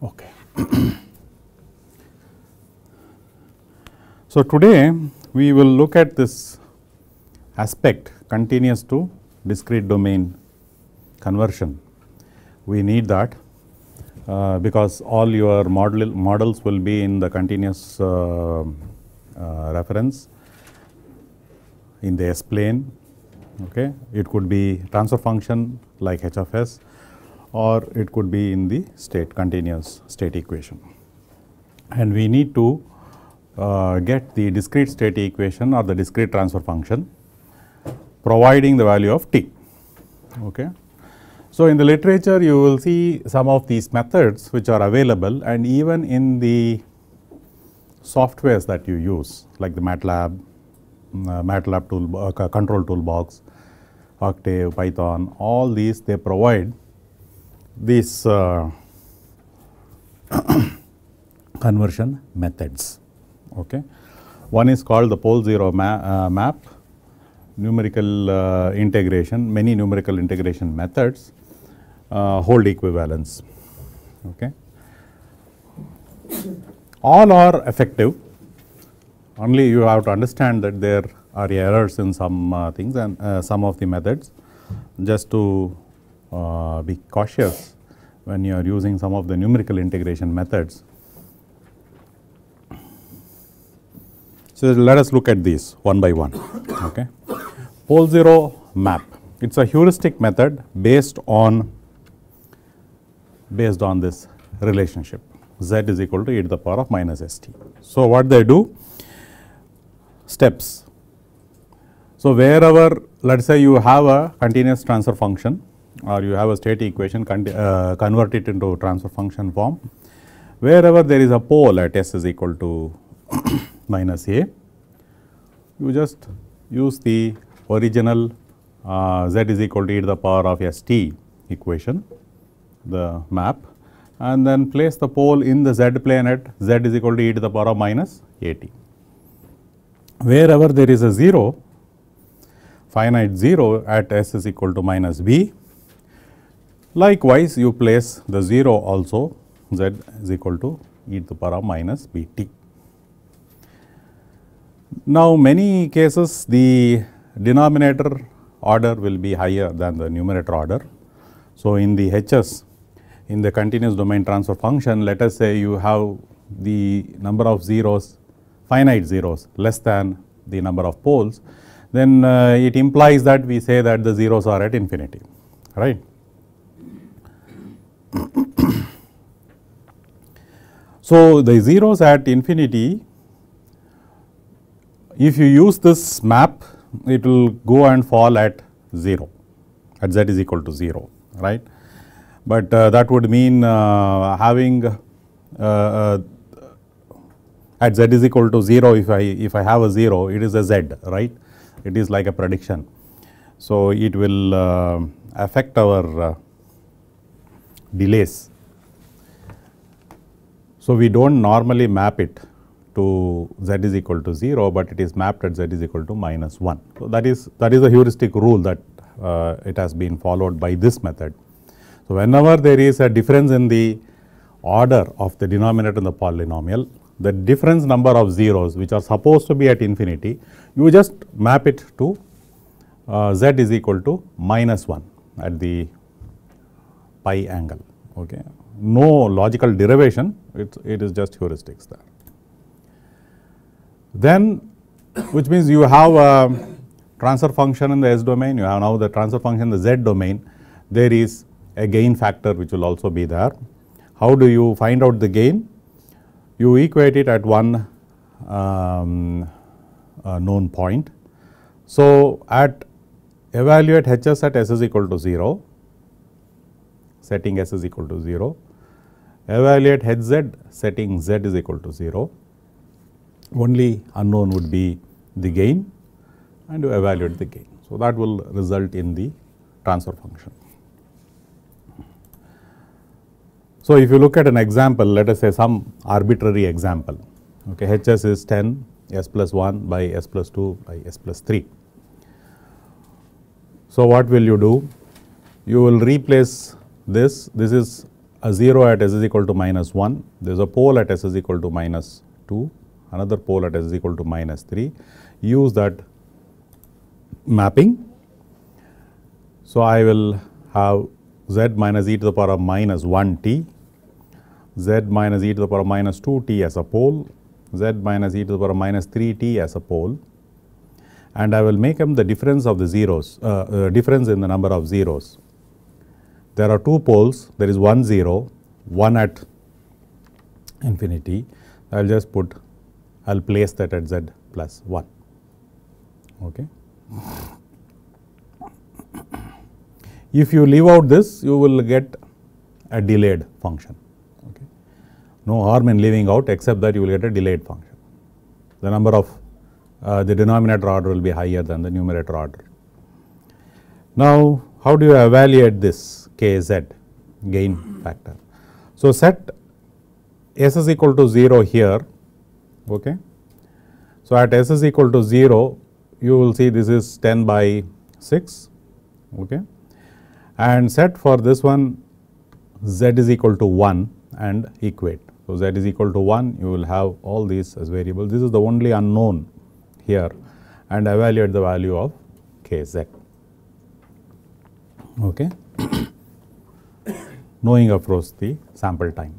Okay. so, today we will look at this aspect continuous to discrete domain conversion. We need that uh, because all your model models will be in the continuous uh, uh, reference in the S plane. Okay, it could be transfer function like H of S or it could be in the state continuous state equation. And we need to uh, get the discrete state equation or the discrete transfer function providing the value of t. Okay. So, in the literature you will see some of these methods which are available and even in the softwares that you use like the MATLAB, mm, uh, MATLAB tool, uh, control toolbox, Octave, Python all these they provide these uh, conversion methods. Okay. One is called the pole zero ma uh, map, numerical uh, integration, many numerical integration methods, uh, hold equivalence. Okay. All are effective, only you have to understand that there are errors in some uh, things and uh, some of the methods just to uh, be cautious when you are using some of the numerical integration methods. So, let us look at these one by one. Okay. Pole 0 map, it is a heuristic method based on based on this relationship z is equal to e to the power of minus st. So, what they do? Steps. So, wherever let us say you have a continuous transfer function or you have a state equation uh, convert it into transfer function form wherever there is a pole at s is equal to minus a you just use the original uh, z is equal to e to the power of s t equation the map and then place the pole in the z plane at z is equal to e to the power of minus at. Wherever there is a 0 finite 0 at s is equal to minus b Likewise, you place the 0 also z is equal to e to the power minus bt. Now, many cases the denominator order will be higher than the numerator order. So, in the Hs in the continuous domain transfer function let us say you have the number of zeros finite zeros less than the number of poles then uh, it implies that we say that the zeros are at infinity right. So, the zeros at infinity if you use this map it will go and fall at 0 at z is equal to 0 right. But uh, that would mean uh, having uh, uh at z is equal to 0 if I if I have a 0 it is a z right it is like a prediction. So, it will uh, affect our uh, delays so, we do not normally map it to z is equal to 0, but it is mapped at z is equal to minus 1. So, that is that is a heuristic rule that uh, it has been followed by this method. So, whenever there is a difference in the order of the denominator in the polynomial, the difference number of zeros which are supposed to be at infinity, you just map it to uh, z is equal to minus 1 at the pi angle. Okay. No logical derivation, it, it is just heuristics there. Then which means you have a transfer function in the S domain, you have now the transfer function in the Z domain, there is a gain factor which will also be there. How do you find out the gain? You equate it at one um, uh, known point. So, at evaluate Hs at S is equal to 0, setting S is equal to 0 evaluate h z setting z is equal to 0. Only unknown would be the gain and you evaluate the gain. So, that will result in the transfer function. So, if you look at an example, let us say some arbitrary example, okay, Hs is 10, s plus 1 by s plus 2 by s plus 3. So, what will you do? You will replace this, this is a 0 at s is equal to minus 1, there is a pole at s is equal to minus 2, another pole at s is equal to minus 3. Use that mapping. So, I will have z minus e to the power of minus 1 t, z minus e to the power of minus 2 t as a pole, z minus e to the power of minus 3 t as a pole and I will make them the difference of the zeros, uh, uh, difference in the number of zeros there are two poles, there is one 0, one at infinity. I will just put, I will place that at z plus 1. Okay. If you leave out this, you will get a delayed function. Okay. No harm in leaving out except that you will get a delayed function. The number of uh, the denominator order will be higher than the numerator order. Now, how do you evaluate this? KZ gain factor. So, set S is equal to 0 here. Okay. So, at S is equal to 0 you will see this is 10 by 6 okay. and set for this one Z is equal to 1 and equate. So, Z is equal to 1 you will have all these as variables. This is the only unknown here and evaluate the value of KZ. Okay knowing of the sample time.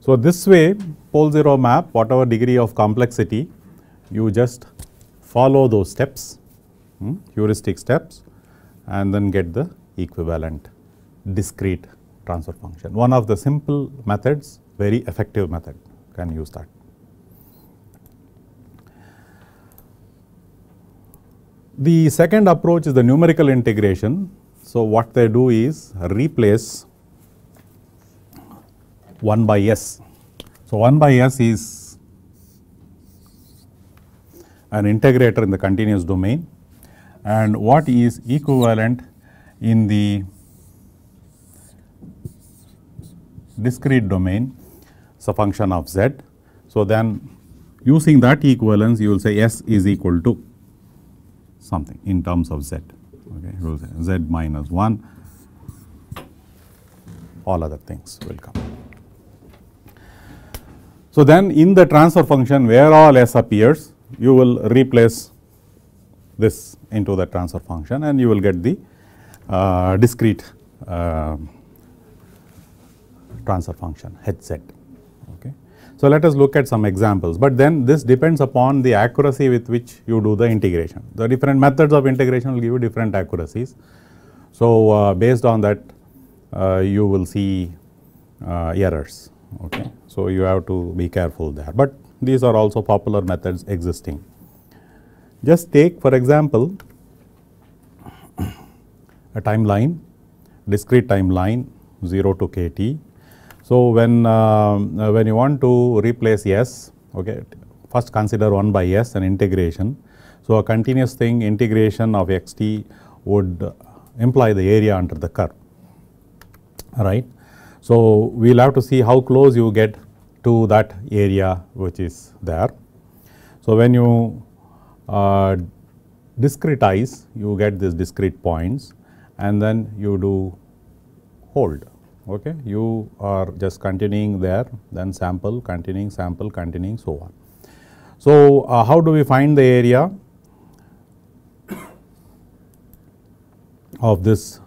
So, this way pole 0 map whatever degree of complexity you just follow those steps hmm, heuristic steps and then get the equivalent discrete transfer function. One of the simple methods very effective method can use that. The second approach is the numerical integration. So, what they do is replace 1 by s. So, 1 by s is an integrator in the continuous domain and what is equivalent in the discrete domain is a function of z. So, then using that equivalence you will say s is equal to something in terms of z, okay, z minus 1 all other things will come. So, then in the transfer function where all s appears you will replace this into the transfer function and you will get the uh, discrete uh, transfer function H z. Okay. So, let us look at some examples, but then this depends upon the accuracy with which you do the integration. The different methods of integration will give you different accuracies. So, uh, based on that uh, you will see uh, errors okay. So, you have to be careful there, but these are also popular methods existing. Just take for example a timeline, discrete timeline 0 to kT. So, when, uh, when you want to replace S, okay, first consider 1 by S an integration. So, a continuous thing integration of xt would imply the area under the curve, right. So, we will have to see how close you get to that area which is there. So, when you uh, discretize you get these discrete points and then you do hold okay you are just continuing there then sample continuing sample continuing so on. So, uh, how do we find the area of this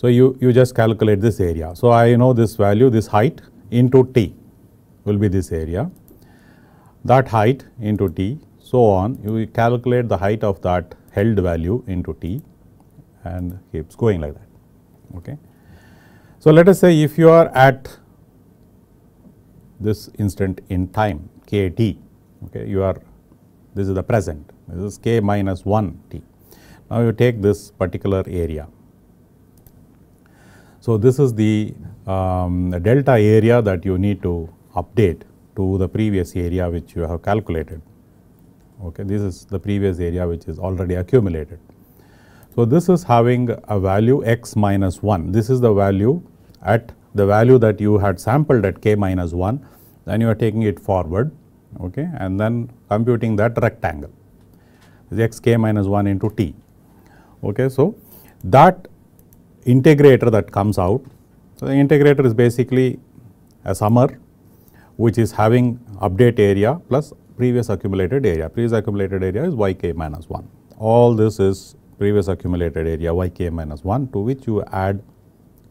so, you, you just calculate this area. So, I know this value this height into t will be this area that height into t so on you calculate the height of that held value into t and keeps going like that. Okay. So, let us say if you are at this instant in time k t okay, you are this is the present this is k minus 1 t. Now, you take this particular area so this is the um, delta area that you need to update to the previous area which you have calculated. Okay, this is the previous area which is already accumulated. So this is having a value x minus 1. This is the value at the value that you had sampled at k minus 1. Then you are taking it forward okay, and then computing that rectangle is x k minus 1 into t. Okay, so that integrator that comes out. So, the integrator is basically a summer which is having update area plus previous accumulated area. Previous accumulated area is yk minus 1. All this is previous accumulated area yk minus 1 to which you add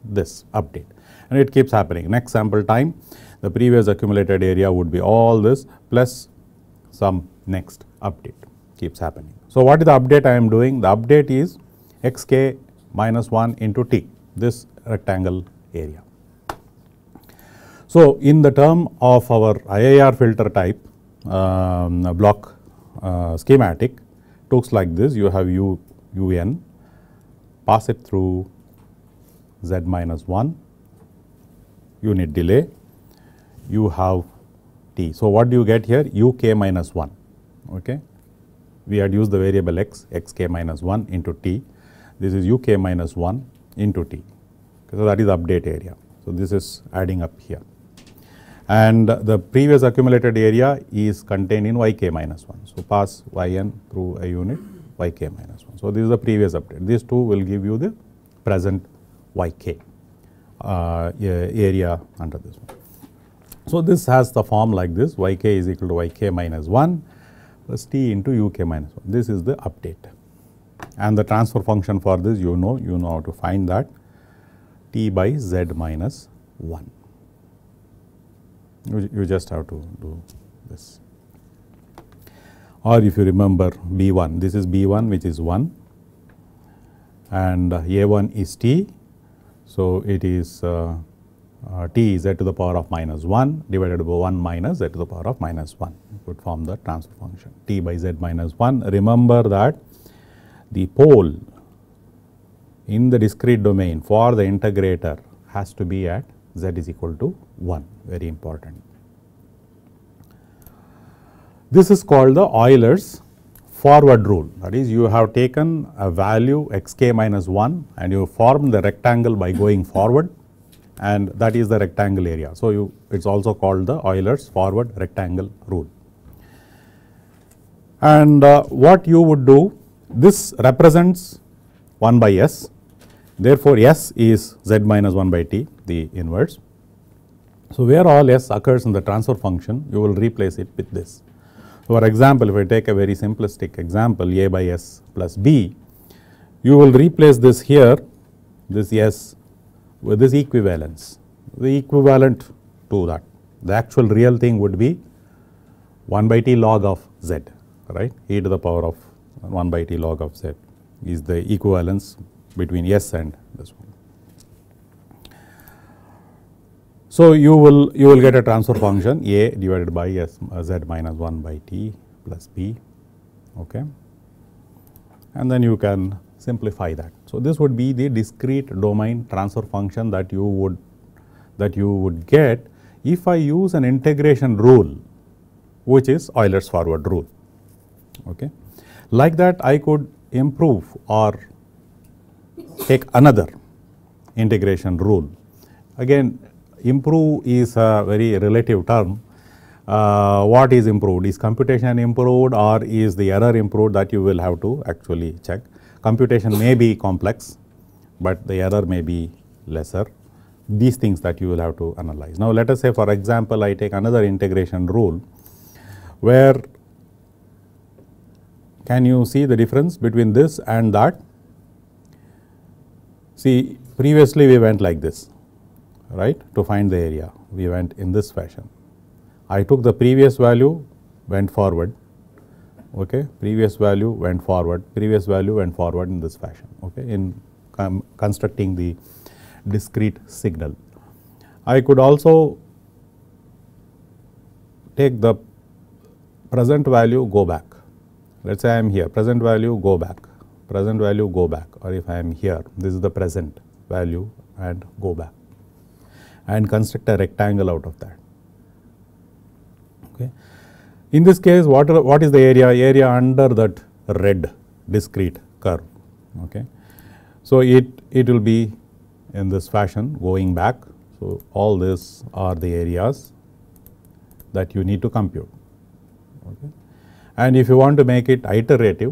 this update and it keeps happening. Next sample time the previous accumulated area would be all this plus some next update keeps happening. So, what is the update I am doing? The update is xk minus 1 into t, this rectangle area. So, in the term of our IIR filter type um, block uh, schematic, looks like this you have u un, pass it through z minus 1 unit delay, you have t. So, what do you get here? u k minus 1. Okay. We had used the variable x, x k minus 1 into t this is UK minus 1 into T. So that is update area. So this is adding up here. And the previous accumulated area is contained in YK minus 1. So pass YN through a unit YK minus 1. So this is the previous update. These two will give you the present YK uh, area under this one. So this has the form like this YK is equal to YK minus 1 plus T into UK minus 1. This is the update and the transfer function for this you know you know how to find that t by z minus 1 you, you just have to do this or if you remember b1 this is b1 which is 1 and uh, a1 is t so it is uh, uh, t z to the power of minus 1 divided by 1 minus z to the power of minus 1 would form the transfer function t by z minus 1 remember that the pole in the discrete domain for the integrator has to be at z is equal to 1 very important. This is called the Euler's forward rule that is you have taken a value xk minus 1 and you form the rectangle by going forward and that is the rectangle area. So, you it is also called the Euler's forward rectangle rule. And uh, what you would do this represents 1 by s. Therefore, s is z minus 1 by t, the inverse. So, where all s occurs in the transfer function, you will replace it with this. For example, if I take a very simplistic example a by s plus b, you will replace this here, this s with this equivalence, the equivalent to that. The actual real thing would be 1 by t log of z, right, e to the power of 1 by T log of Z is the equivalence between S and this one. So you will you will get a transfer function A divided by S uh, Z minus 1 by T plus B okay and then you can simplify that. So this would be the discrete domain transfer function that you would that you would get if I use an integration rule which is Euler's forward rule okay. Like that I could improve or take another integration rule. Again improve is a very relative term. Uh, what is improved? Is computation improved or is the error improved that you will have to actually check. Computation may be complex but the error may be lesser these things that you will have to analyze. Now let us say for example I take another integration rule where can you see the difference between this and that? See previously we went like this right to find the area we went in this fashion. I took the previous value went forward okay previous value went forward previous value went forward in this fashion okay in constructing the discrete signal. I could also take the present value go back let us say I am here present value go back present value go back or if I am here this is the present value and go back and construct a rectangle out of that. Okay. In this case what, are, what is the area? Area under that red discrete curve. Okay. So, it, it will be in this fashion going back. So, all these are the areas that you need to compute. Okay and if you want to make it iterative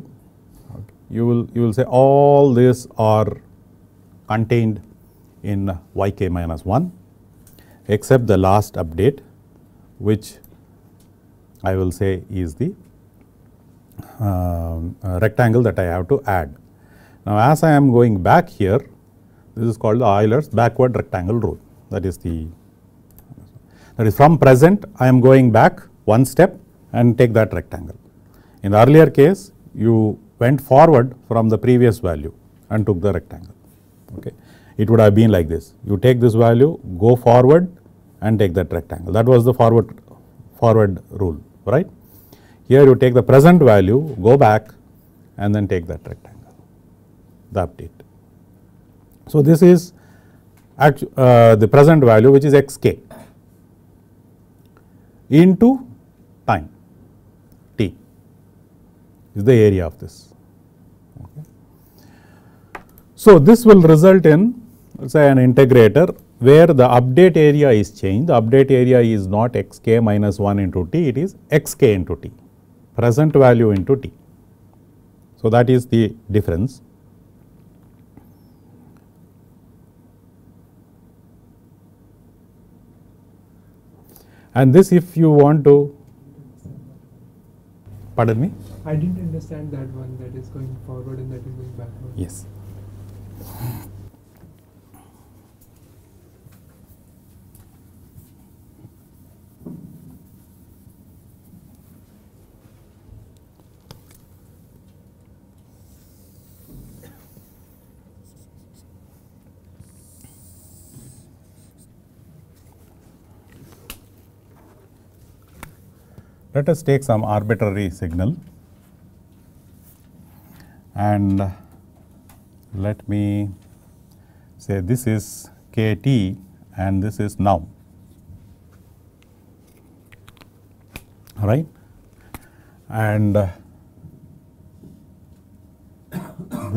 you will you will say all these are contained in yk minus 1 except the last update which I will say is the um, uh, rectangle that I have to add. Now as I am going back here this is called the Euler's backward rectangle rule that is the that is from present I am going back one step and take that rectangle. In the earlier case, you went forward from the previous value and took the rectangle. Okay. It would have been like this. You take this value, go forward and take that rectangle. That was the forward, forward rule, right? Here you take the present value, go back and then take that rectangle, the update. So this is actu, uh, the present value which is xk into time is the area of this. Okay. So this will result in say an integrator where the update area is changed, the update area is not xk minus 1 into t, it is xk into t, present value into t. So that is the difference. And this if you want to, pardon me? I didn't understand that one that is going forward and that is going backward. Yes. Let us take some arbitrary signal and let me say this is kT and this is now right and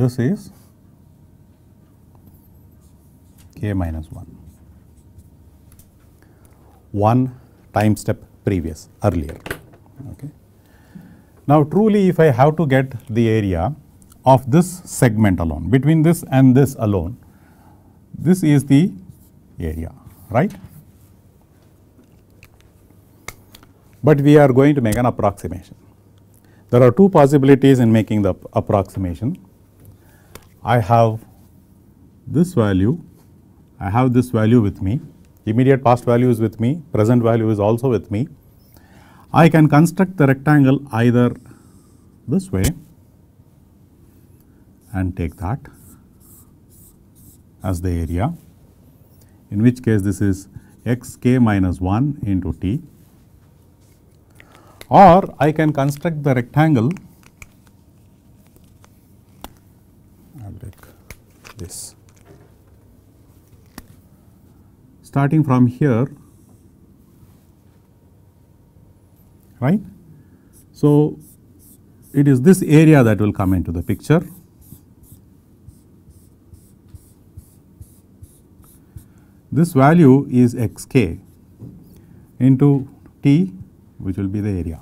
this is k minus 1 one time step previous earlier okay now truly if i have to get the area of this segment alone between this and this alone this is the area right. But we are going to make an approximation. There are two possibilities in making the approximation. I have this value, I have this value with me, immediate past value is with me, present value is also with me. I can construct the rectangle either this way and take that as the area in which case this is xk minus 1 into t or I can construct the rectangle like this starting from here right. So, it is this area that will come into the picture This value is xk into t which will be the area.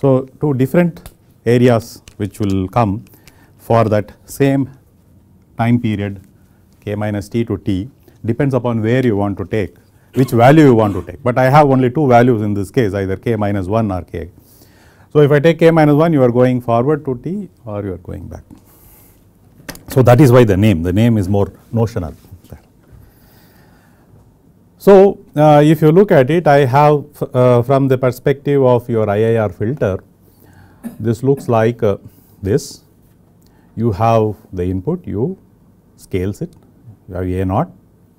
So, two different areas which will come for that same time period k minus t to t depends upon where you want to take which value you want to take. But I have only two values in this case either k minus 1 or k. So, if I take k minus 1 you are going forward to t or you are going back. So, that is why the name the name is more notional. So, uh, if you look at it I have uh, from the perspective of your IIR filter this looks like uh, this you have the input you scales it you have A naught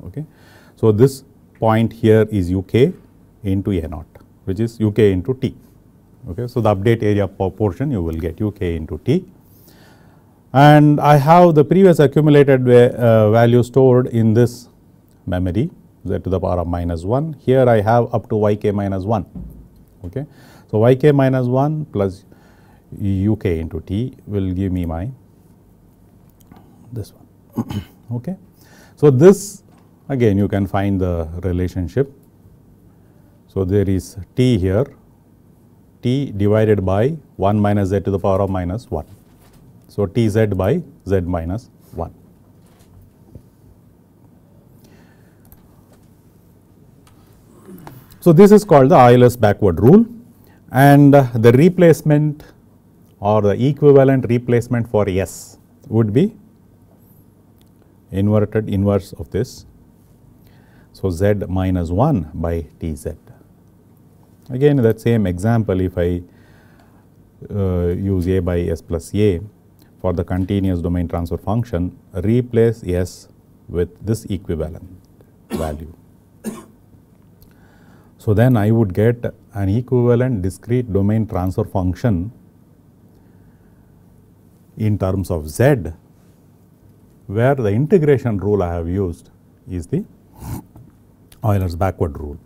okay. So, this point here is UK into A naught which is UK into T okay. So, the update area portion you will get UK into T and I have the previous accumulated uh, value stored in this memory z to the power of minus 1. Here I have up to yk minus 1. Okay. So, yk minus 1 plus uk into t will give me my this one. okay. So, this again you can find the relationship. So, there is t here t divided by 1 minus z to the power of minus 1. So, t z by z minus So, this is called the ILS backward rule and the replacement or the equivalent replacement for S would be inverted inverse of this. So, Z minus 1 by Tz. Again that same example if I uh, use A by S plus A for the continuous domain transfer function replace S with this equivalent value. So then I would get an equivalent discrete domain transfer function in terms of z where the integration rule I have used is the Euler's backward rule.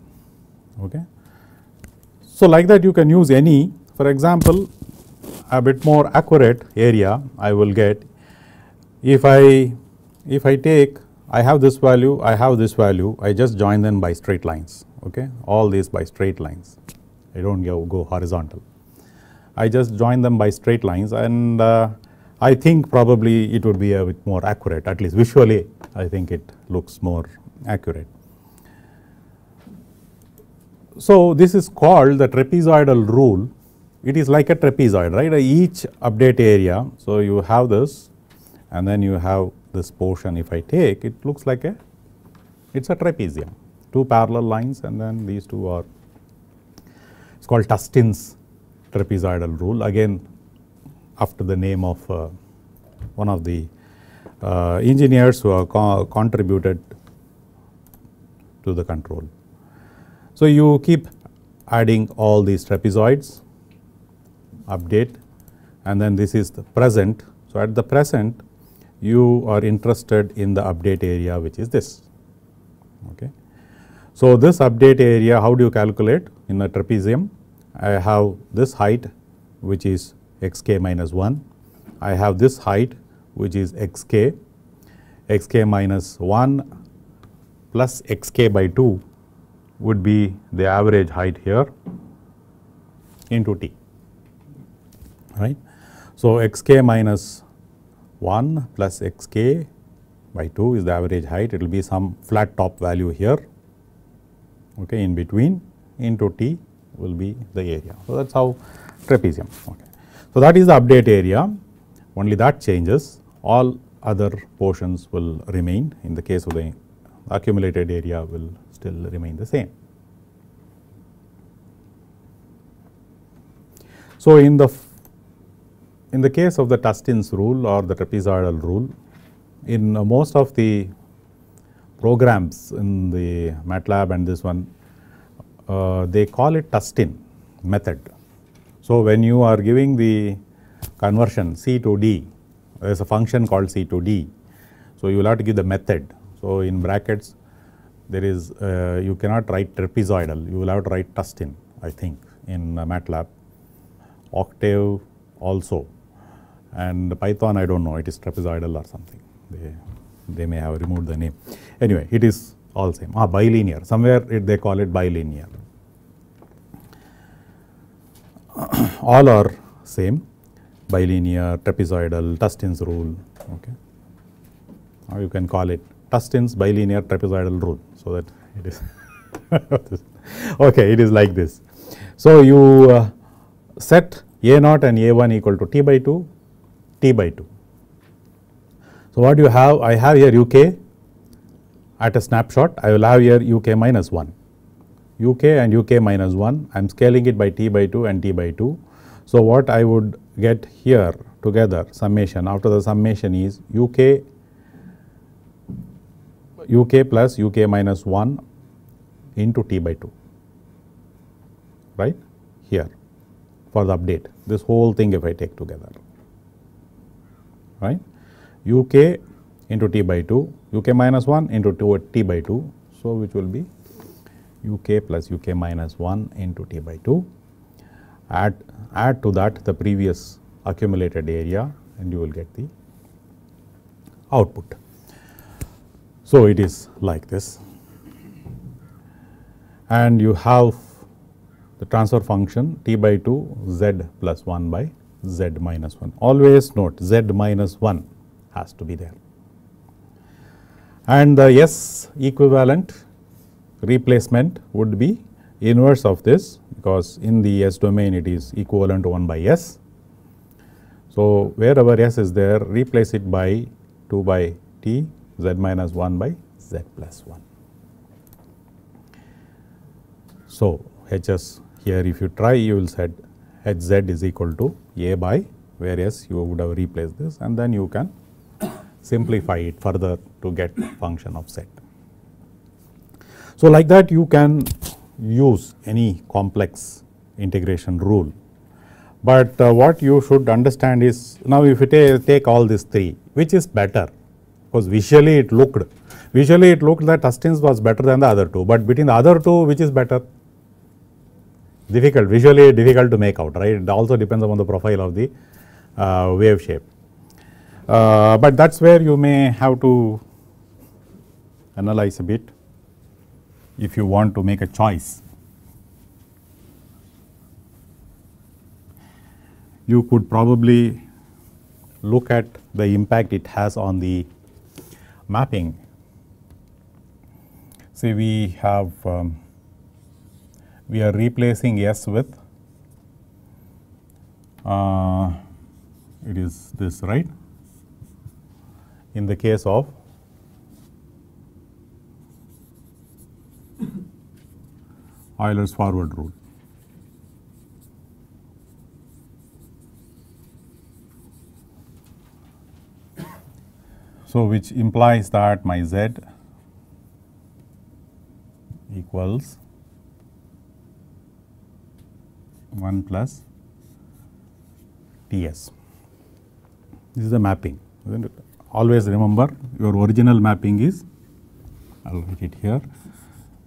Okay. So like that you can use any for example a bit more accurate area I will get if I if I take I have this value I have this value I just join them by straight lines okay all these by straight lines I do not go, go horizontal. I just join them by straight lines and uh, I think probably it would be a bit more accurate at least visually I think it looks more accurate. So this is called the trapezoidal rule it is like a trapezoid right each update area so you have this and then you have this portion if I take it looks like a it is a trapezium two parallel lines and then these two are it's called Tustin's trapezoidal rule again after the name of uh, one of the uh, engineers who have co contributed to the control. So you keep adding all these trapezoids update and then this is the present. So at the present you are interested in the update area which is this okay. So, this update area how do you calculate in a trapezium? I have this height which is xk minus 1. I have this height which is xk, xk minus 1 plus xk by 2 would be the average height here into t, right. So, xk minus 1 plus xk by 2 is the average height, it will be some flat top value here okay in between into T will be the area. So that is how trapezium. Okay. So that is the update area only that changes all other portions will remain in the case of the accumulated area will still remain the same. So in the in the case of the Tustin's rule or the trapezoidal rule in most of the programs in the MATLAB and this one, uh, they call it Tustin method. So when you are giving the conversion C to D, there is a function called C to D. So you will have to give the method. So in brackets, there is, uh, you cannot write trapezoidal, you will have to write Tustin, I think, in MATLAB. Octave also and Python I do not know, it is trapezoidal or something. They they may have removed the name. Anyway, it is all same. Ah, bilinear. Somewhere it, they call it bilinear. all are same bilinear, trapezoidal, Tustin's rule. Okay. Or you can call it Tustin's bilinear trapezoidal rule. So that it is okay, it is like this. So you uh, set a naught and a1 equal to t by 2, t by 2. So, what you have I have here UK at a snapshot I will have here UK minus 1 UK and UK minus 1 I am scaling it by t by 2 and t by 2. So, what I would get here together summation after the summation is UK UK plus UK minus 1 into t by 2 right here for the update this whole thing if I take together right uk into t by 2, uk minus 1 into 2 t by 2. So, which will be uk plus uk minus 1 into t by 2. Add, add to that the previous accumulated area and you will get the output. So, it is like this and you have the transfer function t by 2 z plus 1 by z minus 1. Always note z minus 1 has to be there. And the S equivalent replacement would be inverse of this because in the S domain it is equivalent to 1 by S. So, wherever S is there replace it by 2 by T Z minus 1 by Z plus 1. So, Hs here if you try you will set Hz is equal to A by where S you would have replaced this and then you can simplify it further to get function of set. So like that you can use any complex integration rule. But uh, what you should understand is now if you take, take all these three which is better because visually it looked visually it looked that Tustin's was better than the other two but between the other two which is better difficult visually difficult to make out right it also depends upon the profile of the uh, wave shape. Uh, but that is where you may have to analyze a bit if you want to make a choice. You could probably look at the impact it has on the mapping. Say we have, um, we are replacing S with, uh, it is this right in the case of Euler's forward rule. So, which implies that my z equals 1 plus T s. This is the mapping, isn't it? always remember your original mapping is, I will write it here,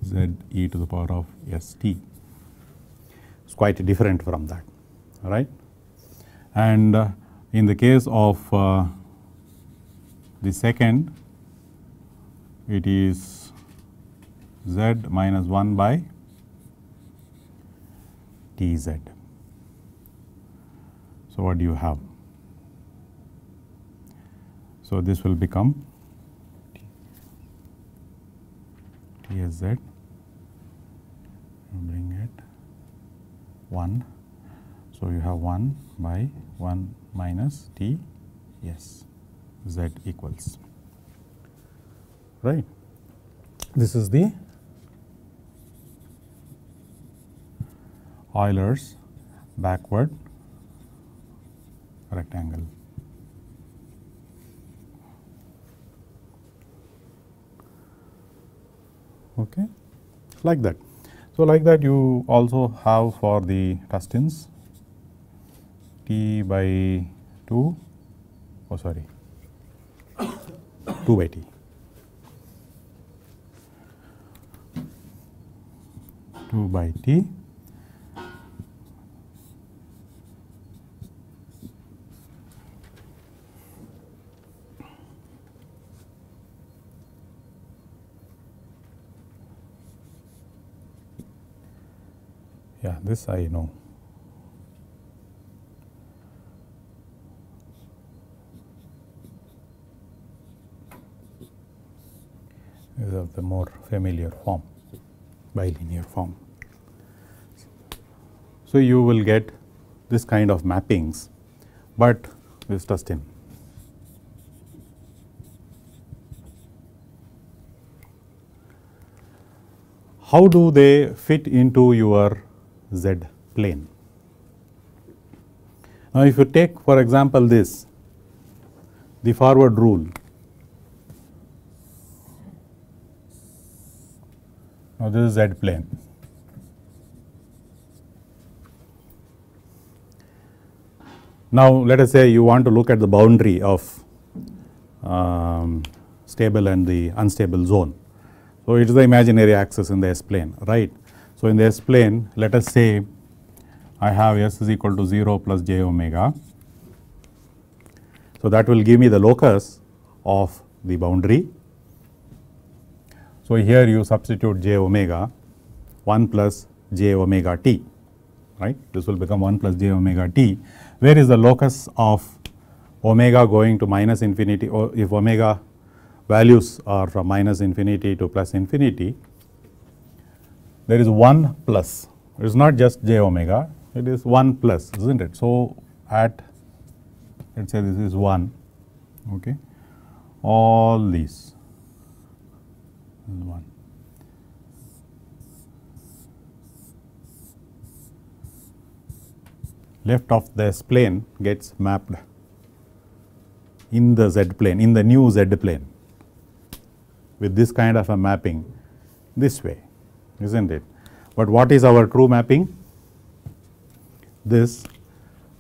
z e to the power of s t. It is quite different from that, right? And uh, in the case of uh, the second, it is z minus 1 by t z. So, what do you have? So, this will become TSZ, bring it 1. So, you have 1 by 1 minus T S Z equals, right. This is the Euler's backward rectangle. okay like that. So, like that you also have for the tungstens T by 2 oh sorry 2 by T 2 by T Yeah, this I know. These are the more familiar form, bilinear form. So, you will get this kind of mappings, but this trust in. How do they fit into your z plane. Now, if you take for example this, the forward rule. Now, this is z plane. Now, let us say you want to look at the boundary of um, stable and the unstable zone. So, it is the imaginary axis in the S plane, right. So, in the S plane let us say I have S is equal to 0 plus j omega. So, that will give me the locus of the boundary. So, here you substitute j omega 1 plus j omega t right this will become 1 plus j omega t where is the locus of omega going to minus infinity or oh, if omega values are from minus infinity to plus infinity there is 1 plus. It is not just j omega, it is 1 plus, isn't it? So, at let us say this is 1, okay, all these 1. left of this plane gets mapped in the z plane, in the new z plane with this kind of a mapping this way is not it. But what is our true mapping? This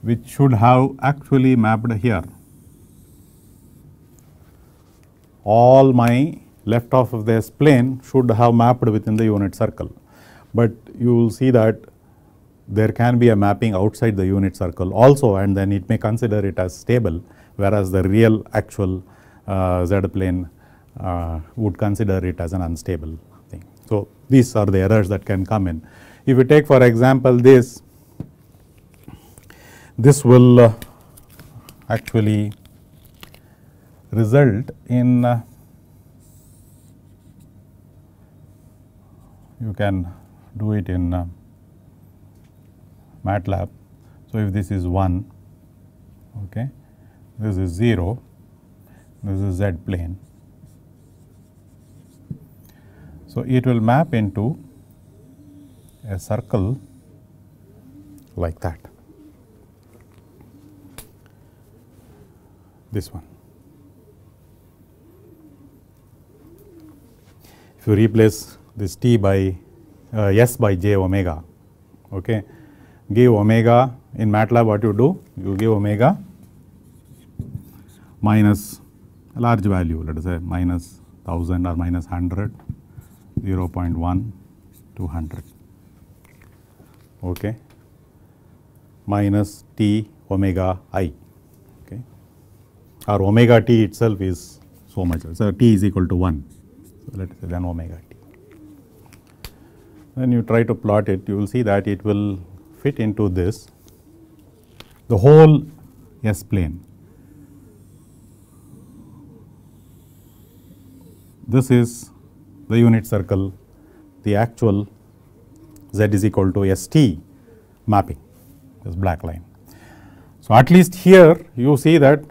which should have actually mapped here. All my left off of this plane should have mapped within the unit circle. But you will see that there can be a mapping outside the unit circle also and then it may consider it as stable whereas the real actual uh, z plane uh, would consider it as an unstable thing. So, these are the errors that can come in. If you take for example this, this will uh, actually result in uh, you can do it in uh, MATLAB. So, if this is 1, okay, this is 0, this is z plane so, it will map into a circle like that, this one. If you replace this t by uh, s by j omega, okay, give omega in MATLAB what you do? You give omega minus a large value let us say minus 1000 or minus 100 0 0.1 to 100 okay minus t omega i okay or omega t itself is so much so t is equal to 1 so let us say then omega t when you try to plot it you will see that it will fit into this the whole s plane this is the unit circle, the actual z is equal to st mapping, this black line. So, at least here you see that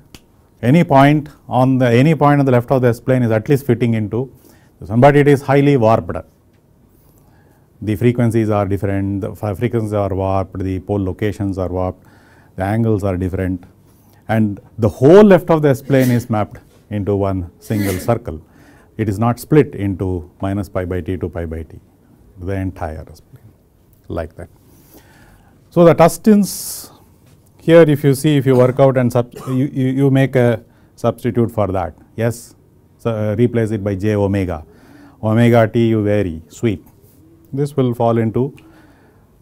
any point on the any point on the left of the S plane is at least fitting into this one, but it is highly warped. The frequencies are different, the frequencies are warped, the pole locations are warped, the angles are different and the whole left of the S plane is mapped into one single circle it is not split into minus pi by t to pi by t, the entire plane like that. So the Tustin's here if you see if you work out and you, you, you, make a substitute for that, yes, so, uh, replace it by j omega, omega t you vary, sweep. This will fall into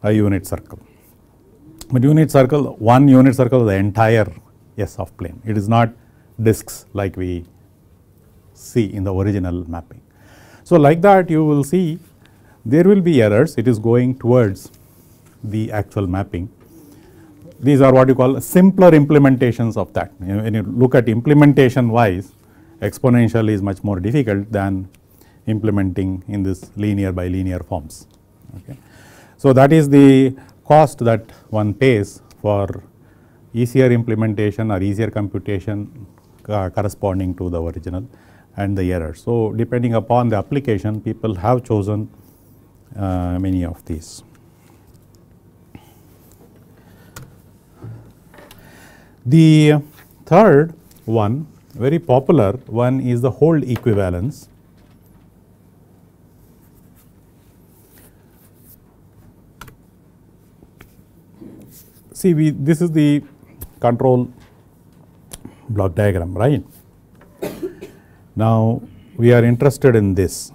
a unit circle. But unit circle, one unit circle the entire S of plane. It is not disks like we see in the original mapping. So like that you will see there will be errors it is going towards the actual mapping. These are what you call simpler implementations of that. You know, when you look at implementation wise exponential is much more difficult than implementing in this linear by linear forms. Okay. So that is the cost that one pays for easier implementation or easier computation uh, corresponding to the original and the error. So, depending upon the application people have chosen uh, many of these. The third one very popular one is the hold equivalence. See we this is the control block diagram right now, we are interested in this.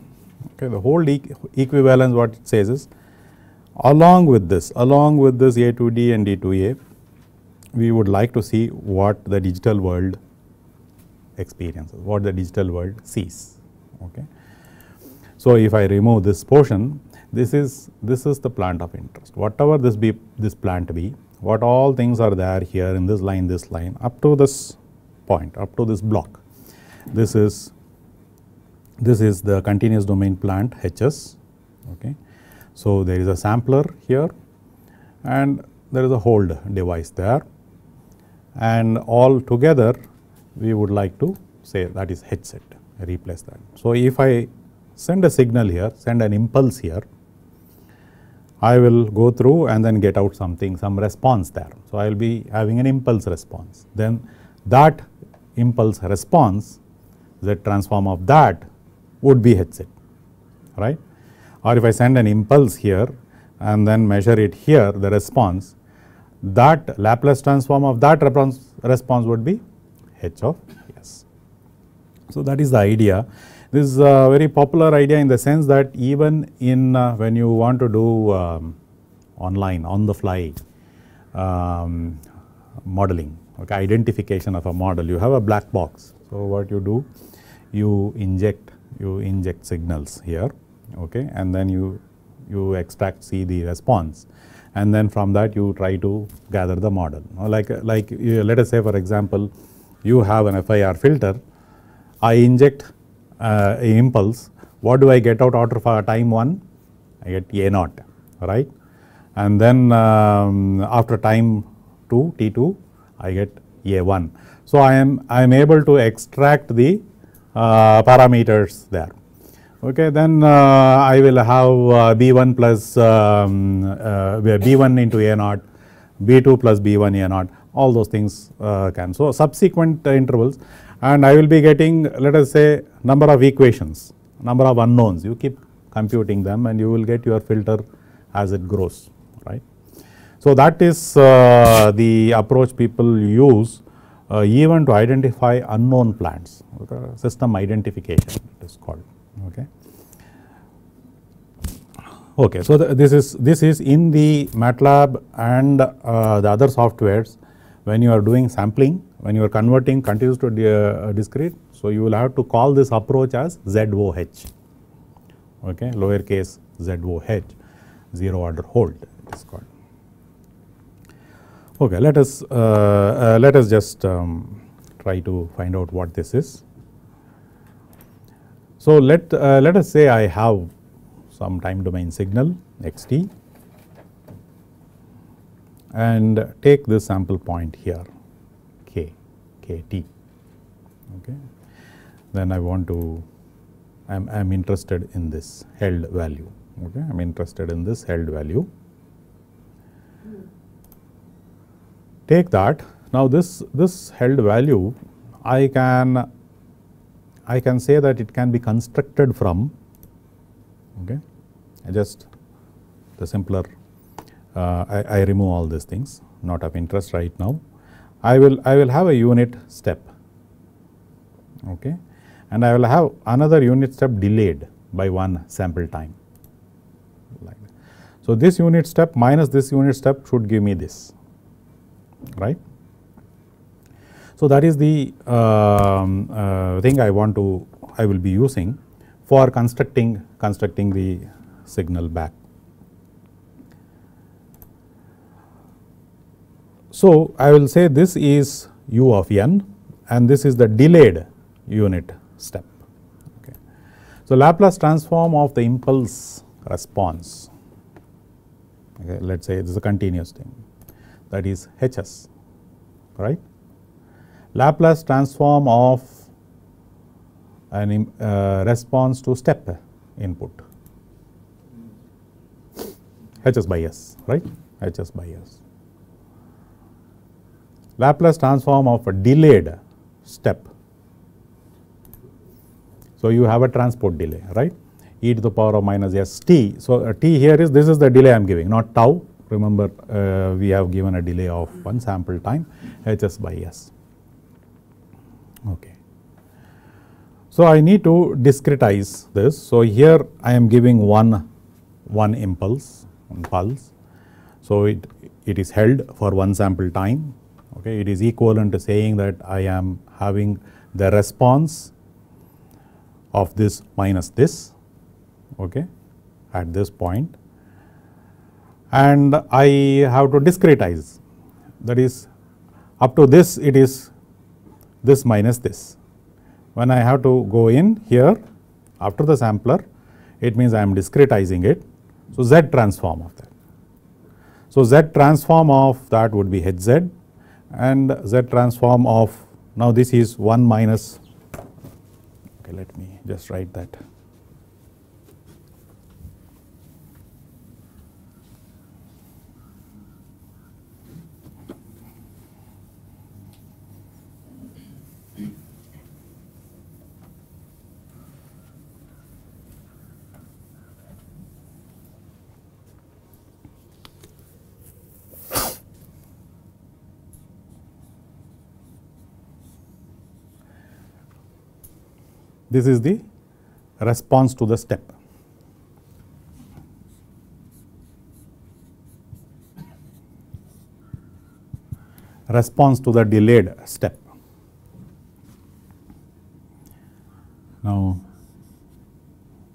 Okay, the whole e equivalence what it says is along with this, along with this A2D and D2A, we would like to see what the digital world experiences, what the digital world sees. Okay. So, if I remove this portion, this is this is the plant of interest. Whatever this be this plant be, what all things are there here in this line, this line, up to this point, up to this block. This is this is the continuous domain plant HS. Okay. So, there is a sampler here and there is a hold device there and all together we would like to say that is headset set replace that. So, if I send a signal here send an impulse here I will go through and then get out something some response there. So, I will be having an impulse response then that impulse response Z transform of that would be Hz, right. Or if I send an impulse here and then measure it here, the response, that Laplace transform of that response would be H of S. So that is the idea. This is a very popular idea in the sense that even in uh, when you want to do um, online, on the fly um, modeling, okay, identification of a model, you have a black box so, what you do? You inject, you inject signals here okay, and then you, you extract see the response and then from that you try to gather the model. Like, like let us say for example, you have an FIR filter, I inject uh, impulse, what do I get out after time 1? I get A naught, right? And then um, after time 2, T2, I get A1. So, I am, I am able to extract the uh, parameters there. Okay, then uh, I will have uh, B1 plus um, uh, uh, B1 into A naught, B2 plus B1 A naught, all those things can. So, subsequent intervals and I will be getting let us say number of equations, number of unknowns. You keep computing them and you will get your filter as it grows, right. So, that is uh, the approach people use uh, even to identify unknown plants okay, system identification it is called okay okay so this is this is in the matlab and uh, the other softwares when you are doing sampling when you are converting continuous to uh, discrete so you will have to call this approach as zoh okay lowercase zoh zero order hold it is called Okay, let us uh, uh, let us just um, try to find out what this is. So let uh, let us say I have some time domain signal xt and take this sample point here k k t. okay then I want to I am interested in this held value okay I am interested in this held value take that. Now, this, this held value I can I can say that it can be constructed from okay I just the simpler uh, I, I remove all these things not of interest right now. I will I will have a unit step okay and I will have another unit step delayed by one sample time like that. So, this unit step minus this unit step should give me this right. So, that is the um, uh, thing I want to I will be using for constructing constructing the signal back. So, I will say this is u of n and this is the delayed unit step. Okay. So, Laplace transform of the impulse response, okay, let us say it is a continuous thing that is Hs right. Laplace transform of an uh, response to step input Hs by S right Hs by S. Laplace transform of a delayed step. So, you have a transport delay right e to the power of minus s t. So, uh, t here is this is the delay I am giving not tau Remember, uh, we have given a delay of one sample time Hs uh, by S. Okay. So, I need to discretize this. So, here I am giving one, one impulse, one pulse. So, it, it is held for one sample time. Okay. It is equivalent to saying that I am having the response of this minus this okay, at this point and I have to discretize that is up to this it is this minus this. When I have to go in here after the sampler it means I am discretizing it. So, Z transform of that. So, Z transform of that would be HZ and Z transform of now this is 1 minus okay let me just write that This is the response to the step. response to the delayed step. Now,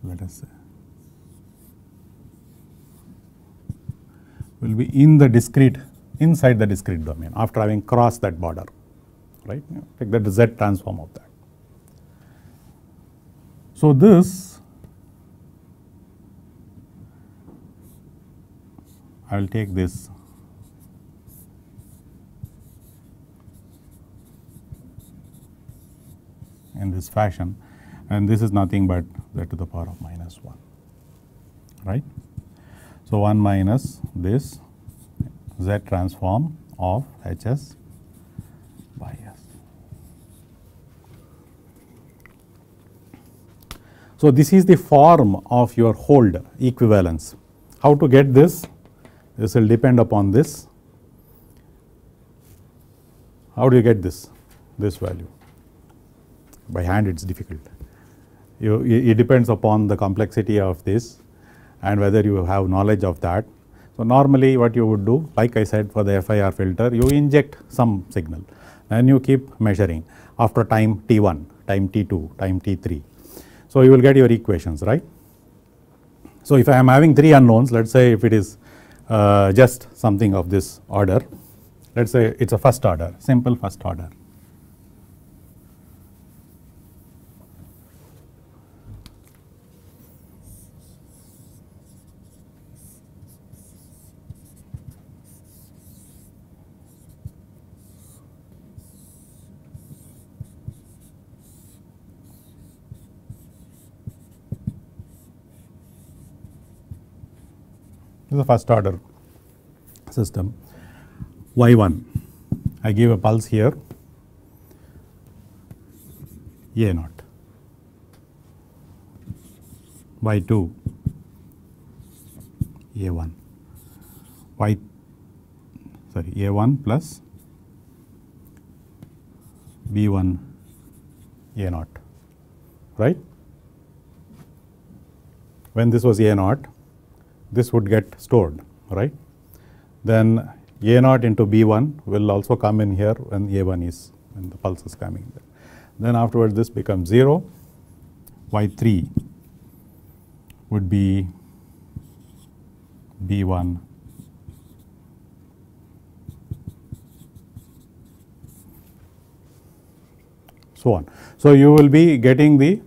let us say will be in the discrete inside the discrete domain after having crossed that border right take that z transform of that so, this I will take this in this fashion and this is nothing but z to the power of minus 1 right. So, 1 minus this z transform of H s So, this is the form of your hold equivalence. How to get this? This will depend upon this. How do you get this? This value. By hand it is difficult. You, it depends upon the complexity of this and whether you have knowledge of that. So, normally what you would do like I said for the FIR filter you inject some signal and you keep measuring after time t1, time t2, time t3 so you will get your equations right. So if I am having 3 unknowns let us say if it is uh, just something of this order let us say it is a first order simple first order This is a first order system. Y1, I give a pulse here, A 0 Y2, A1, Y, sorry, A1 plus B1 A 0 right? When this was A 0 this would get stored, right? Then A0 into B1 will also come in here when A1 is, when the pulse is coming there. Then afterwards this becomes 0, Y3 would be B1 so on. So, you will be getting the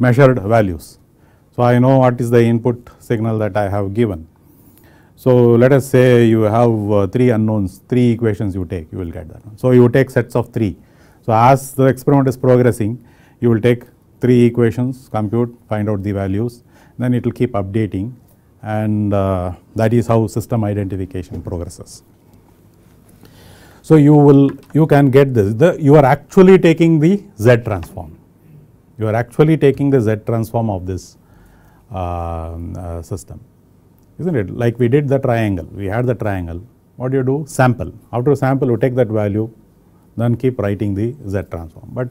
measured values so, I know what is the input signal that I have given. So, let us say you have uh, 3 unknowns, 3 equations you take, you will get that. So, you take sets of 3. So, as the experiment is progressing, you will take 3 equations, compute, find out the values, then it will keep updating and uh, that is how system identification progresses. So, you will, you can get this, the, you are actually taking the Z transform, you are actually taking the Z transform of this um, uh, system isn't it like we did the triangle we had the triangle what do you do sample after sample you take that value then keep writing the z transform but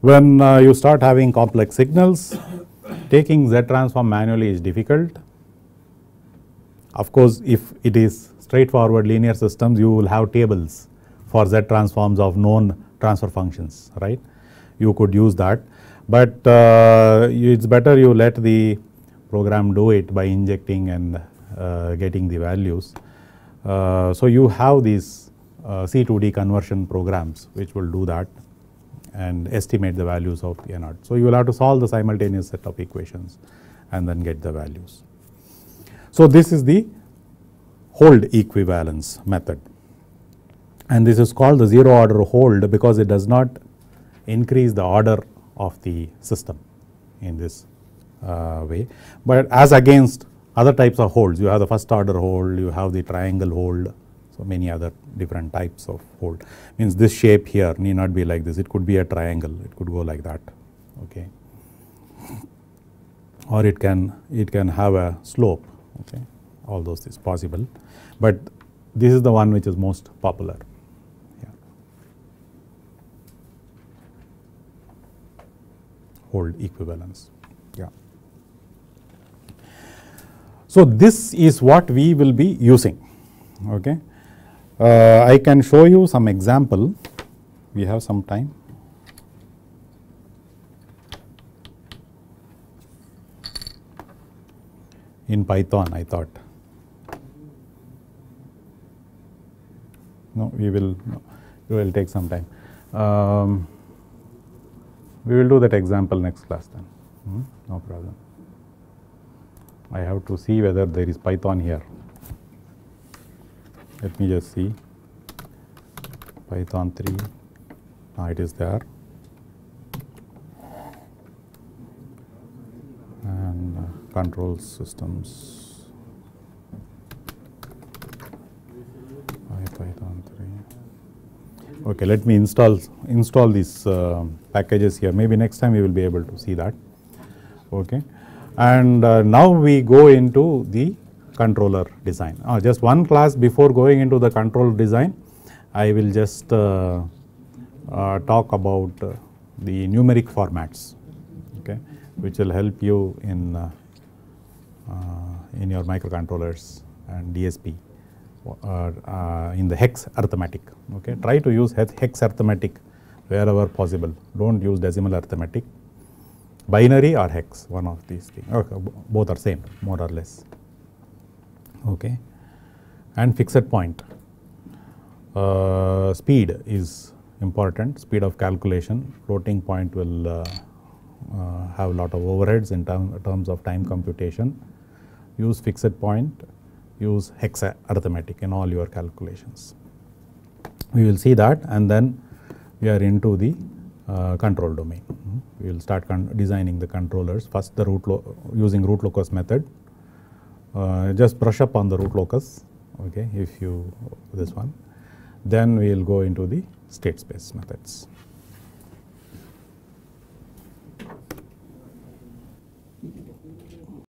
when uh, you start having complex signals taking z transform manually is difficult of course if it is straightforward linear systems you will have tables for z transforms of known transfer functions right you could use that but uh, it's better you let the program do it by injecting and uh, getting the values. Uh, so you have these C2D conversion programs which will do that and estimate the values of A naught. So you will have to solve the simultaneous set of equations and then get the values. So this is the hold equivalence method and this is called the zero order hold because it does not increase the order of the system in this uh, way. But as against other types of holds, you have the first order hold, you have the triangle hold, so many other different types of hold. Means this shape here need not be like this, it could be a triangle, it could go like that, okay. Or it can, it can have a slope, okay, all those things possible. But this is the one which is most popular. hold equivalence. Yeah. So this is what we will be using. Okay. Uh, I can show you some example. We have some time. In Python, I thought. No, we will. No, will take some time. Um, we will do that example next class then, hmm? no problem. I have to see whether there is Python here. Let me just see Python 3, now ah, it is there. And uh, control systems. Okay, let me install install these uh, packages here. Maybe next time we will be able to see that. Okay, and uh, now we go into the controller design. Oh, just one class before going into the control design, I will just uh, uh talk about uh, the numeric formats. Okay, which will help you in in your microcontrollers and DSP. Uh, uh, in the hex arithmetic. Okay, try to use hex arithmetic wherever possible. Don't use decimal arithmetic. Binary or hex, one of these things. Okay, both are same, more or less. Okay, and fixed point. Uh, speed is important. Speed of calculation. Floating point will uh, uh, have a lot of overheads in term, terms of time computation. Use fixed point use hexa arithmetic in all your calculations. We will see that and then we are into the uh, control domain. Hmm. We will start designing the controllers first the root using root locus method. Uh, just brush up on the root locus okay if you this one then we will go into the state space methods.